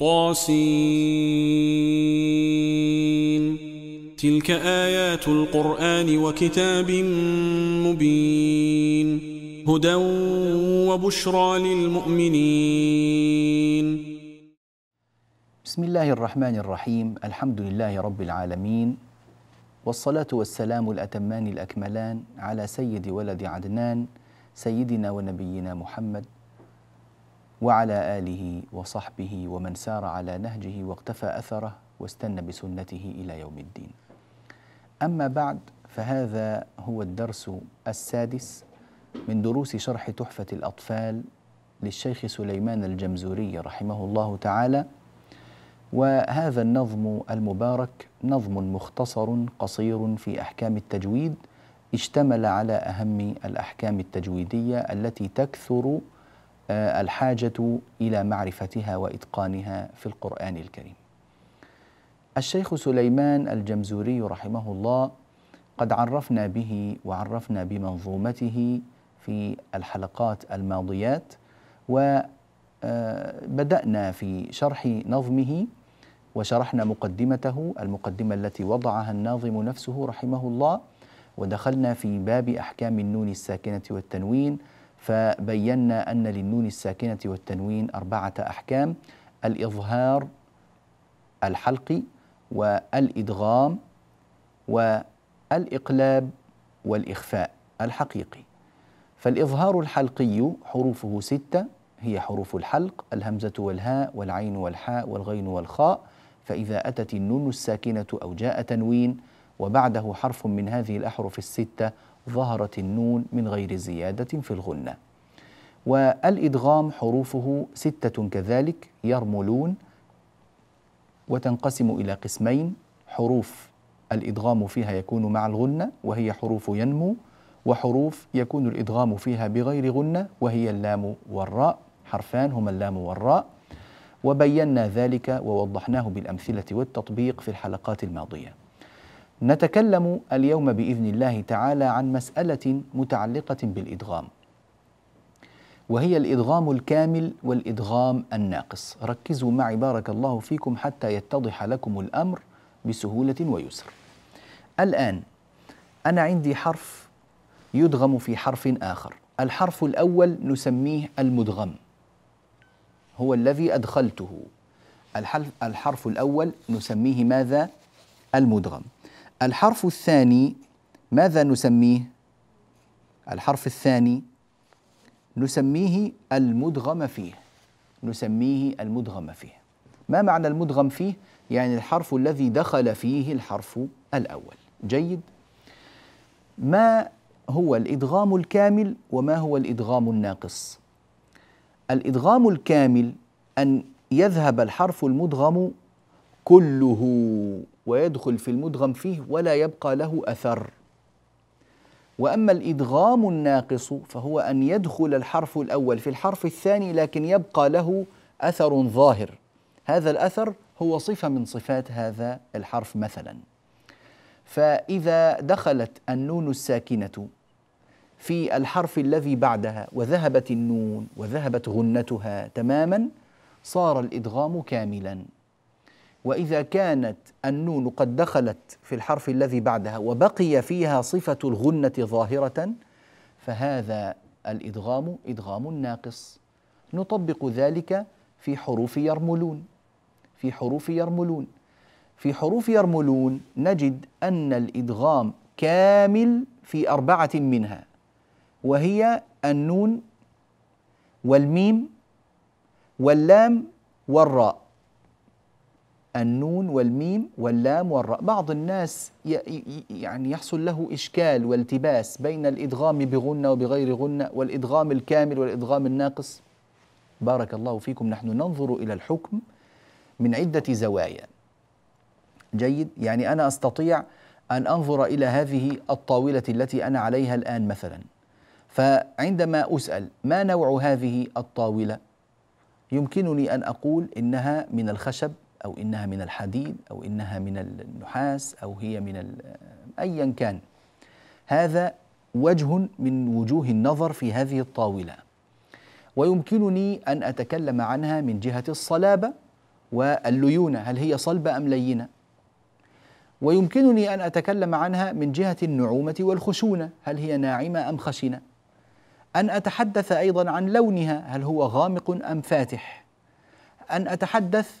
طاسين تلك آيات القرآن وكتاب مبين هدى وبشرى للمؤمنين بسم الله الرحمن الرحيم الحمد لله رب العالمين والصلاة والسلام الأتمان الأكملان على سيد ولد عدنان سيدنا ونبينا محمد وعلى آله وصحبه ومن سار على نهجه واقتفى أثره واستنى بسنته إلى يوم الدين أما بعد فهذا هو الدرس السادس من دروس شرح تحفة الأطفال للشيخ سليمان الجمزوري رحمه الله تعالى وهذا النظم المبارك نظم مختصر قصير في أحكام التجويد اشتمل على أهم الأحكام التجويدية التي تكثر آه، الحاجة إلى معرفتها وإتقانها في القرآن الكريم. الشيخ سليمان الجمزوري رحمه الله قد عرفنا به وعرفنا بمنظومته في الحلقات الماضيات وبدأنا آه، في شرح نظمه وشرحنا مقدمته المقدمة التي وضعها الناظم نفسه رحمه الله ودخلنا في باب أحكام النون الساكنة والتنوين فبينا أن للنون الساكنة والتنوين أربعة أحكام الإظهار الحلقي والإدغام والإقلاب والإخفاء الحقيقي فالإظهار الحلقي حروفه ستة هي حروف الحلق الهمزة والهاء والعين والحاء والغين والخاء فإذا أتت النون الساكنة أو جاء تنوين وبعده حرف من هذه الأحرف الستة ظهرت النون من غير زيادة في الغنة والإدغام حروفه ستة كذلك يرملون وتنقسم إلى قسمين حروف الإدغام فيها يكون مع الغنة وهي حروف ينمو وحروف يكون الإدغام فيها بغير غنة وهي اللام والراء حرفان هما اللام والراء وبينا ذلك ووضحناه بالأمثلة والتطبيق في الحلقات الماضية نتكلم اليوم باذن الله تعالى عن مساله متعلقه بالادغام وهي الادغام الكامل والادغام الناقص ركزوا معي بارك الله فيكم حتى يتضح لكم الامر بسهوله ويسر الان انا عندي حرف يدغم في حرف اخر الحرف الاول نسميه المدغم هو الذي ادخلته الحرف الاول نسميه ماذا المدغم الحرف الثاني ماذا نسميه؟ الحرف الثاني نسميه المدغم فيه نسميه المدغم فيه ما معنى المدغم فيه؟ يعني الحرف الذي دخل فيه الحرف الأول جيد؟ ما هو الإدغام الكامل وما هو الإدغام الناقص؟ الإدغام الكامل أن يذهب الحرف المدغم كله ويدخل في المدغم فيه ولا يبقى له أثر وأما الإدغام الناقص فهو أن يدخل الحرف الأول في الحرف الثاني لكن يبقى له أثر ظاهر هذا الأثر هو صفة من صفات هذا الحرف مثلا فإذا دخلت النون الساكنة في الحرف الذي بعدها وذهبت النون وذهبت غنتها تماما صار الإدغام كاملا وإذا كانت النون قد دخلت في الحرف الذي بعدها وبقي فيها صفة الغنة ظاهرة فهذا الإدغام إدغام ناقص نطبق ذلك في حروف يرملون في حروف يرملون في حروف يرملون نجد أن الإدغام كامل في أربعة منها وهي النون والميم واللام والراء النون والميم واللام والراء بعض الناس يعني يحصل له إشكال والتباس بين الإدغام بغنة وبغير غنة والإدغام الكامل والإدغام الناقص بارك الله فيكم نحن ننظر إلى الحكم من عدة زوايا جيد يعني أنا أستطيع أن أنظر إلى هذه الطاولة التي أنا عليها الآن مثلا فعندما أسأل ما نوع هذه الطاولة يمكنني أن أقول إنها من الخشب أو إنها من الحديد أو إنها من النحاس أو هي من أيا كان هذا وجه من وجوه النظر في هذه الطاولة ويمكنني أن أتكلم عنها من جهة الصلابة والليونة هل هي صلبة أم لينة ويمكنني أن أتكلم عنها من جهة النعومة والخشونة هل هي ناعمة أم خشنة أن أتحدث أيضا عن لونها هل هو غامق أم فاتح أن أتحدث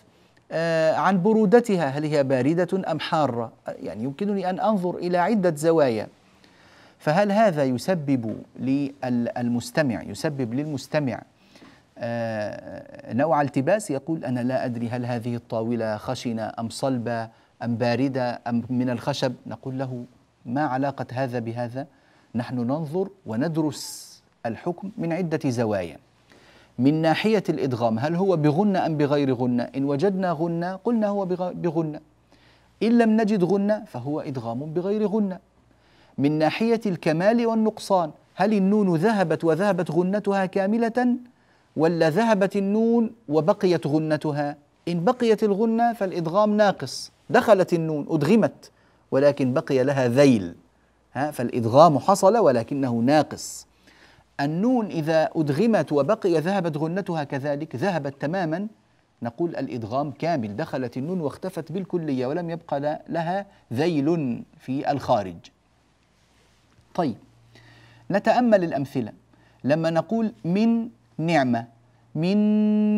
آه، عن برودتها هل هي باردة أم حارة يعني يمكنني أن أنظر إلى عدة زوايا فهل هذا يسبب للمستمع يسبب للمستمع آه، نوع التباس يقول أنا لا أدري هل هذه الطاولة خشنة أم صلبة أم باردة أم من الخشب نقول له ما علاقة هذا بهذا نحن ننظر وندرس الحكم من عدة زوايا من ناحية الإدغام هل هو بغنة أم بغير غنة إن وجدنا غنة قلنا هو بغنة إن لم نجد غنة فهو إدغام بغير غنة من ناحية الكمال والنقصان هل النون ذهبت وذهبت غنتها كاملة ولا ذهبت النون وبقيت غنتها إن بقيت الغنة فالإدغام ناقص دخلت النون أدغمت ولكن بقي لها ذيل ها فالإدغام حصل ولكنه ناقص النون إذا أدغمت وبقي ذهبت غنتها كذلك ذهبت تماما نقول الإدغام كامل دخلت النون واختفت بالكلية ولم يبقى لها ذيل في الخارج طيب نتأمل الأمثلة لما نقول من نعمة من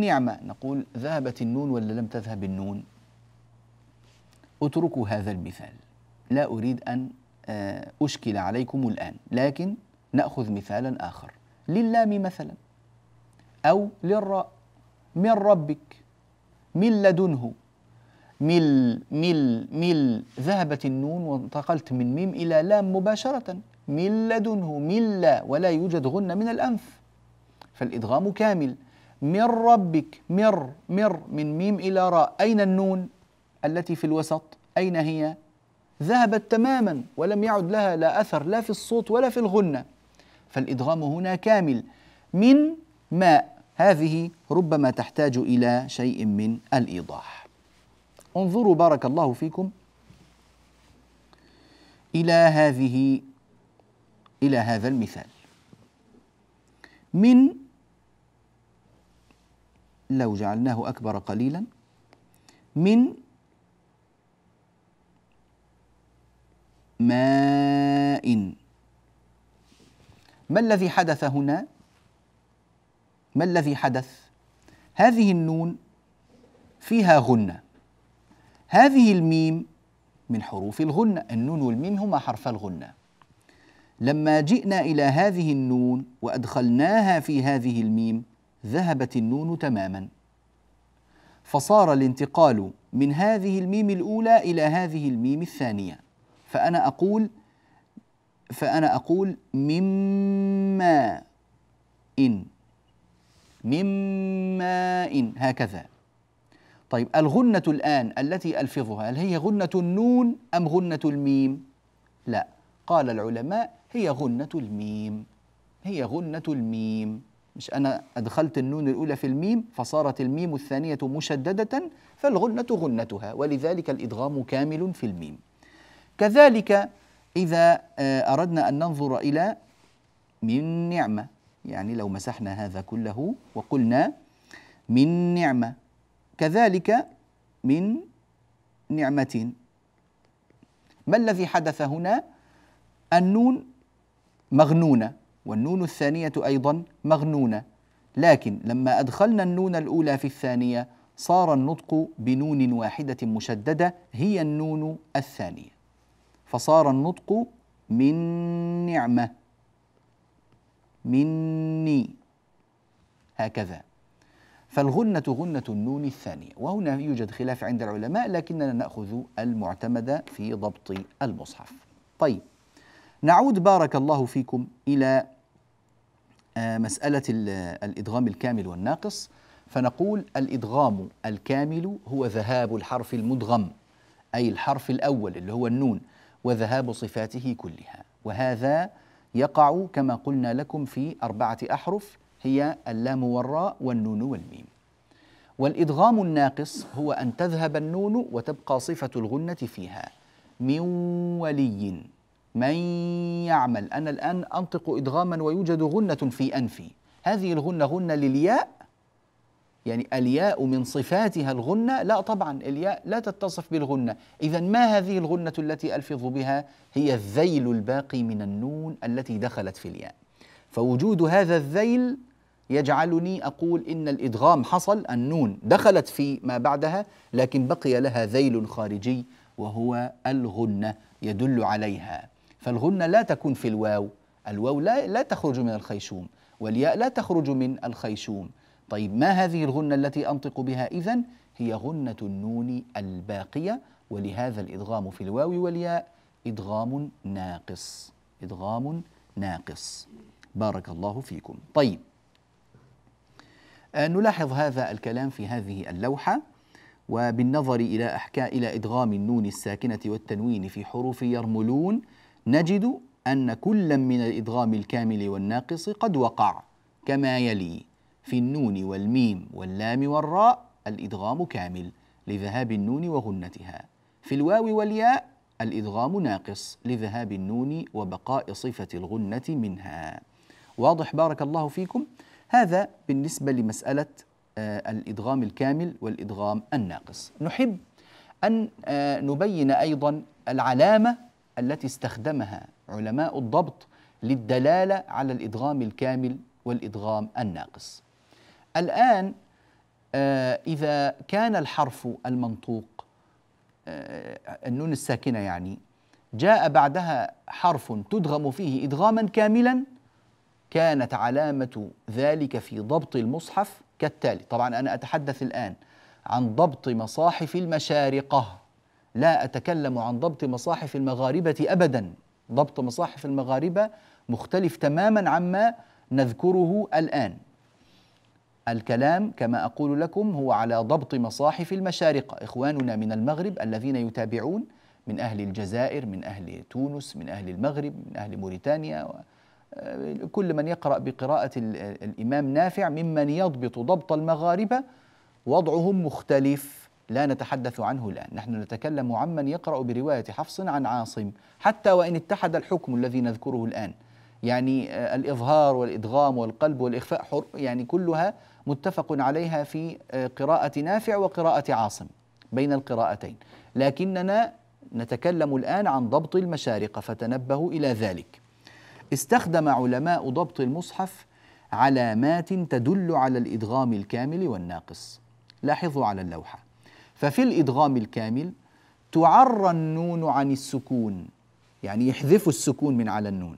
نعمة نقول ذهبت النون ولا لم تذهب النون اتركوا هذا المثال لا أريد أن آه، أشكل عليكم الآن لكن نأخذ مثالا آخر للام مثلا أو للراء من ربك من لدنه مل مل مل ذهبت النون وانتقلت من ميم إلى لام مباشرة من لدنه ملا ولا يوجد غن من الأنف فالإدغام كامل من ربك مر مر من ميم إلى راء أين النون التي في الوسط أين هي ذهبت تماما ولم يعد لها لا أثر لا في الصوت ولا في الغنة فالإدغام هنا كامل من ماء هذه ربما تحتاج إلى شيء من الإيضاح انظروا بارك الله فيكم إلى هذه إلى هذا المثال من لو جعلناه أكبر قليلا من ماء ما الذي حدث هنا ما الذي حدث هذه النون فيها غنة هذه الميم من حروف الغنة النون والميم هما حرف الغنة لما جئنا إلى هذه النون وأدخلناها في هذه الميم ذهبت النون تماما فصار الانتقال من هذه الميم الأولى إلى هذه الميم الثانية فأنا أقول فأنا أقول مما إن مما إن هكذا طيب الغنة الآن التي ألفظها هل هي غنة النون أم غنة الميم؟ لا قال العلماء هي غنة الميم هي غنة الميم مش أنا أدخلت النون الأولى في الميم فصارت الميم الثانية مشددة فالغنة غنتها ولذلك الإدغام كامل في الميم كذلك إذا آه، أردنا أن ننظر إلى من نعمة يعني لو مسحنا هذا كله وقلنا من نعمة كذلك من نعمة ما الذي حدث هنا النون مغنونة والنون الثانية أيضا مغنونة لكن لما أدخلنا النون الأولى في الثانية صار النطق بنون واحدة مشددة هي النون الثانية فصار النطق من نعمة مني هكذا فالغنة غنة النون الثانية وهنا يوجد خلاف عند العلماء لكننا نأخذ المعتمد في ضبط المصحف طيب نعود بارك الله فيكم إلى آه، مسألة الإدغام الكامل والناقص فنقول الإدغام الكامل هو ذهاب الحرف المدغم أي الحرف الأول اللي هو النون وذهاب صفاته كلها وهذا يقع كما قلنا لكم في أربعة أحرف هي اللام والراء والنون والميم والإدغام الناقص هو أن تذهب النون وتبقى صفة الغنة فيها من ولي من يعمل أنا الآن أنطق إدغاما ويوجد غنة في أنفي هذه الغنة غنة للياء يعني الياء من صفاتها الغنة لا طبعا الياء لا تتصف بالغنة إذا ما هذه الغنة التي ألفظ بها هي الذيل الباقي من النون التي دخلت في الياء فوجود هذا الذيل يجعلني أقول إن الإدغام حصل النون دخلت في ما بعدها لكن بقي لها ذيل خارجي وهو الغنة يدل عليها فالغنة لا تكون في الواو الواو لا, لا تخرج من الخيشوم والياء لا تخرج من الخيشوم طيب ما هذه الغنة التي أنطق بها إذا هي غنة النون الباقية ولهذا الإدغام في الواو والياء إدغام ناقص إدغام ناقص بارك الله فيكم طيب آه، نلاحظ هذا الكلام في هذه اللوحة وبالنظر إلى أحكام إلى إدغام النون الساكنة والتنوين في حروف يرملون نجد أن كلا من الإدغام الكامل والناقص قد وقع كما يلي في النون والميم واللام والراء الإدغام كامل لذهاب النون وغنتها في الواو والياء الإدغام ناقص لذهاب النون وبقاء صفة الغنة منها واضح بارك الله فيكم هذا بالنسبة لمسألة آه، الإدغام الكامل والإدغام الناقص نحب أن آه، نبين أيضا العلامة التي استخدمها علماء الضبط للدلالة على الإدغام الكامل والإدغام الناقص الآن آه، إذا كان الحرف المنطوق آه، النون الساكنة يعني جاء بعدها حرف تدغم فيه إدغاما كاملا كانت علامة ذلك في ضبط المصحف كالتالي طبعا أنا أتحدث الآن عن ضبط مصاحف المشارقة لا أتكلم عن ضبط مصاحف المغاربة أبدا ضبط مصاحف المغاربة مختلف تماما عما نذكره الآن الكلام كما أقول لكم هو على ضبط مصاحف المشارقة إخواننا من المغرب الذين يتابعون من أهل الجزائر من أهل تونس من أهل المغرب من أهل موريتانيا آه، كل من يقرأ بقراءة الإمام نافع ممن يضبط ضبط المغاربة وضعهم مختلف لا نتحدث عنه الآن نحن نتكلم عمن يقرأ برواية حفص عن عاصم حتى وإن اتحد الحكم الذي نذكره الآن يعني آه، الإظهار والإدغام والقلب والإخفاء حر يعني كلها متفق عليها في آه، قراءة نافع وقراءة عاصم بين القراءتين لكننا نتكلم الآن عن ضبط المشارقة فتنبهوا إلى ذلك استخدم علماء ضبط المصحف علامات تدل على الإدغام الكامل والناقص لاحظوا على اللوحة ففي الإدغام الكامل تعرى النون عن السكون يعني يحذفوا السكون من على النون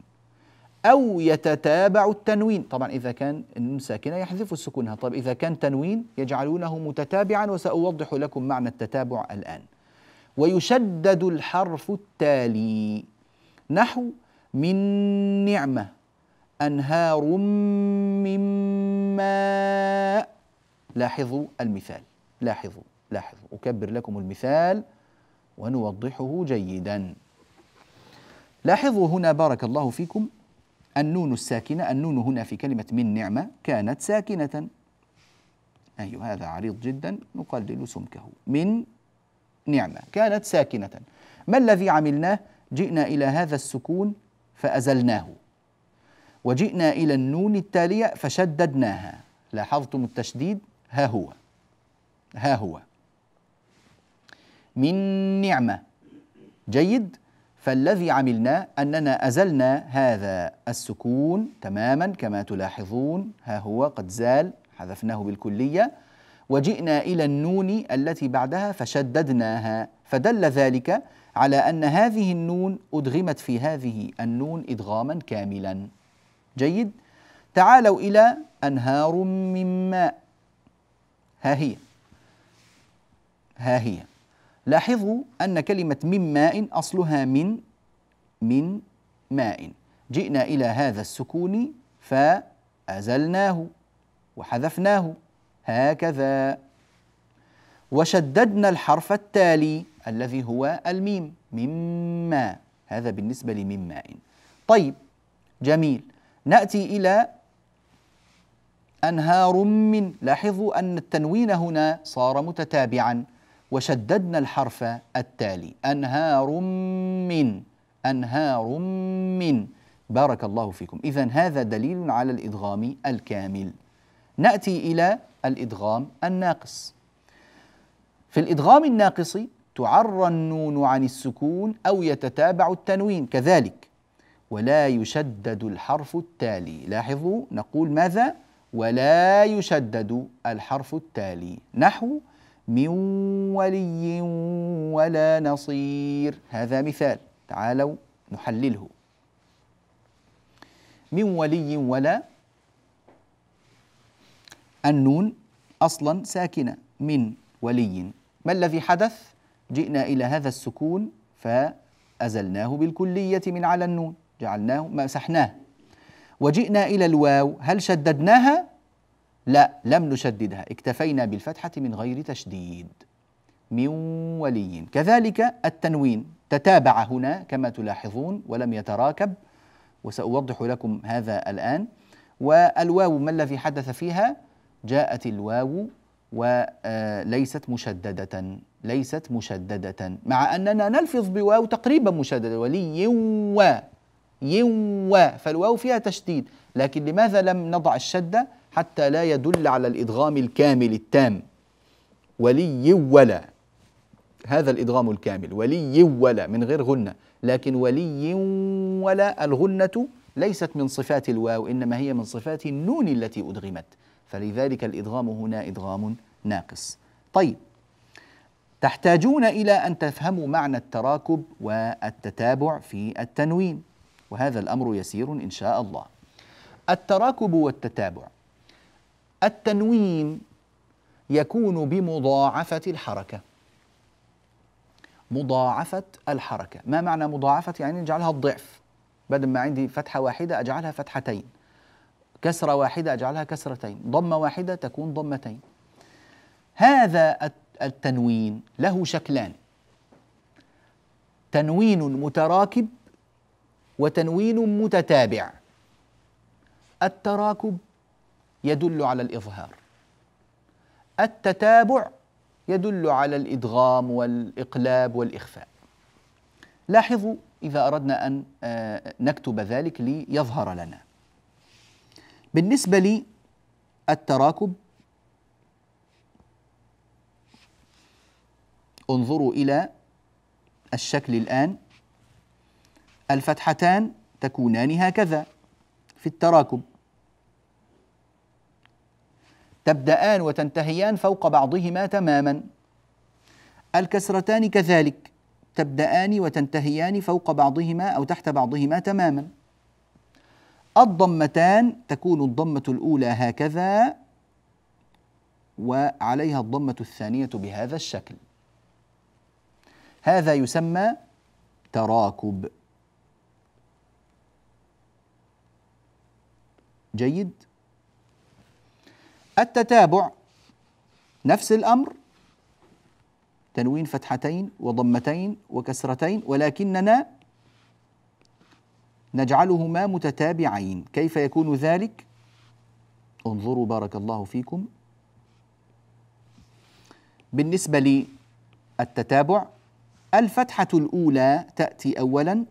أو يتتابع التنوين طبعا إذا كان النون ساكنة يحذف السكونها طب إذا كان تنوين يجعلونه متتابعا وسأوضح لكم معنى التتابع الآن ويشدد الحرف التالي نحو من نعمة أنهار من ماء لاحظوا المثال لاحظوا لاحظوا أكبر لكم المثال ونوضحه جيدا لاحظوا هنا بارك الله فيكم النون الساكنة النون هنا في كلمة من نعمة كانت ساكنة أيوة هذا عريض جدا نقلل سمكه من نعمة كانت ساكنة ما الذي عملناه جئنا إلى هذا السكون فأزلناه وجئنا إلى النون التالية فشددناها لاحظتم التشديد ها هو ها هو من نعمة جيد فالذي عملنا أننا أزلنا هذا السكون تماما كما تلاحظون ها هو قد زال حذفناه بالكلية وجئنا إلى النون التي بعدها فشددناها فدل ذلك على أن هذه النون أدغمت في هذه النون إدغاما كاملا جيد تعالوا إلى أنهار من ماء ها هي ها هي لاحظوا أن كلمة من ماء أصلها من من ماء جئنا إلى هذا السكون فأزلناه وحذفناه هكذا وشددنا الحرف التالي الذي هو الميم مما هذا بالنسبة لمن ماء طيب جميل نأتي إلى أنهار من لاحظوا أن التنوين هنا صار متتابعا وشددنا الحرف التالي أنهار من أنهار من بارك الله فيكم إذا هذا دليل على الإدغام الكامل نأتي إلى الإدغام الناقص في الإدغام الناقص تعرى النون عن السكون أو يتتابع التنوين كذلك ولا يشدد الحرف التالي لاحظوا نقول ماذا ولا يشدد الحرف التالي نحو من ولي ولا نصير هذا مثال تعالوا نحلله من ولي ولا النون اصلا ساكنه من ولي ما الذي حدث جئنا الى هذا السكون فازلناه بالكليه من على النون جعلناه مسحناه وجئنا الى الواو هل شددناها لا لم نشددها اكتفينا بالفتحة من غير تشديد من ولي كذلك التنوين تتابع هنا كما تلاحظون ولم يتراكب وسأوضح لكم هذا الآن والواو ما الذي حدث فيها جاءت الواو وليست آه، مشددة ليست مشددة مع أننا نلفظ بواو تقريبا مشددة ولي و فالواو فيها تشديد لكن لماذا لم نضع الشدة حتى لا يدل على الإدغام الكامل التام ولي ولا هذا الإدغام الكامل ولي ولا من غير غنة لكن ولي ولا الغنة ليست من صفات الواو إنما هي من صفات النون التي أدغمت فلذلك الإدغام هنا إدغام ناقص طيب تحتاجون إلى أن تفهموا معنى التراكب والتتابع في التنوين وهذا الأمر يسير إن شاء الله التراكب والتتابع التنوين يكون بمضاعفة الحركة مضاعفة الحركة ما معنى مضاعفة يعني نجعلها الضعف بدل ما عندي فتحة واحدة أجعلها فتحتين كسرة واحدة أجعلها كسرتين ضمة واحدة تكون ضمتين هذا التنوين له شكلان تنوين متراكب وتنوين متتابع التراكب يدل على الإظهار التتابع يدل على الإدغام والإقلاب والإخفاء لاحظوا إذا أردنا أن آه، نكتب ذلك ليظهر لنا بالنسبة لي التراكب انظروا إلى الشكل الآن الفتحتان تكونان هكذا في التراكب تبدأان وتنتهيان فوق بعضهما تماما الكسرتان كذلك تبدأان وتنتهيان فوق بعضهما أو تحت بعضهما تماما الضمتان تكون الضمة الأولى هكذا وعليها الضمة الثانية بهذا الشكل هذا يسمى تراكب جيد التتابع نفس الأمر تنوين فتحتين وضمتين وكسرتين ولكننا نجعلهما متتابعين كيف يكون ذلك انظروا بارك الله فيكم بالنسبه للتتابع الفتحه الاولى تاتي اولا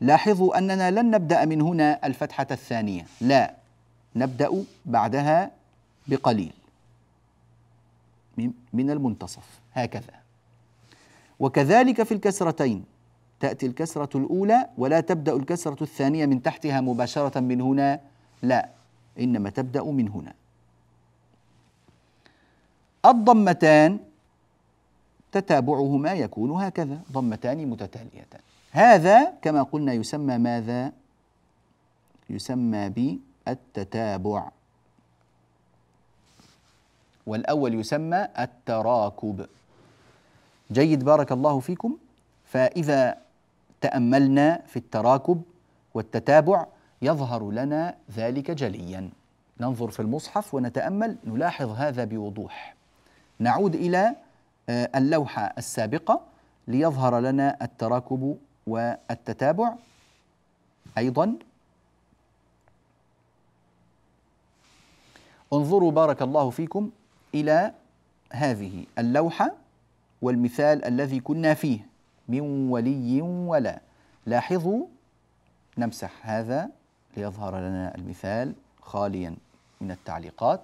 لاحظوا اننا لن نبدا من هنا الفتحه الثانيه لا نبدأ بعدها بقليل من المنتصف هكذا وكذلك في الكسرتين تأتي الكسرة الأولى ولا تبدأ الكسرة الثانية من تحتها مباشرة من هنا لا إنما تبدأ من هنا الضمتان تتابعهما يكون هكذا ضمتان متتاليتان هذا كما قلنا يسمى ماذا يسمى ب التتابع والأول يسمى التراكب جيد بارك الله فيكم فإذا تأملنا في التراكب والتتابع يظهر لنا ذلك جليا ننظر في المصحف ونتأمل نلاحظ هذا بوضوح نعود إلى آه، اللوحة السابقة ليظهر لنا التراكب والتتابع أيضا انظروا بارك الله فيكم إلى هذه اللوحة والمثال الذي كنا فيه من ولي ولا لاحظوا نمسح هذا ليظهر لنا المثال خاليا من التعليقات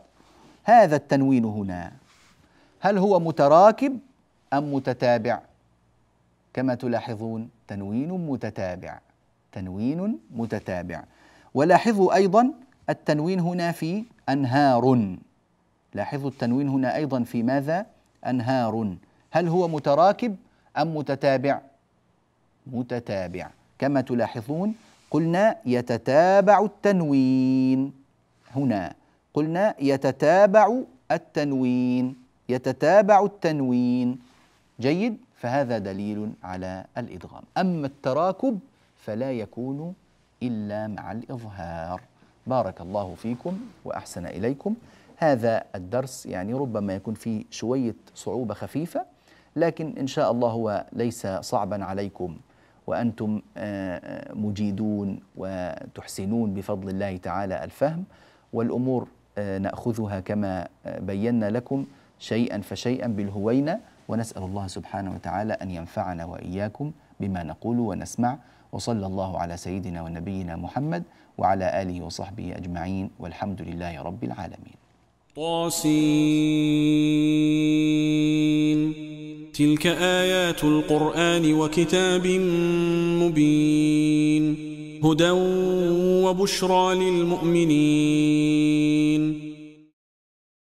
هذا التنوين هنا هل هو متراكب أم متتابع كما تلاحظون تنوين متتابع تنوين متتابع ولاحظوا أيضا التنوين هنا في أنهار لاحظوا التنوين هنا أيضا في ماذا أنهار هل هو متراكب أم متتابع متتابع كما تلاحظون قلنا يتتابع التنوين هنا قلنا يتتابع التنوين يتتابع التنوين جيد فهذا دليل على الادغام اما التراكب فلا يكون الا مع الاظهار بارك الله فيكم وأحسن إليكم هذا الدرس يعني ربما يكون فيه شوية صعوبة خفيفة لكن إن شاء الله هو ليس صعبا عليكم وأنتم آه، آه، مجيدون وتحسنون بفضل الله تعالى الفهم والأمور آه، نأخذها كما بينا لكم شيئا فشيئا بالهوينة ونسأل الله سبحانه وتعالى أن ينفعنا وإياكم بما نقول ونسمع وصلى الله على سيدنا ونبينا محمد وعلى آله وصحبه أجمعين والحمد لله رب العالمين طاسين تلك آيات القرآن وكتاب مبين هدى وبشرى للمؤمنين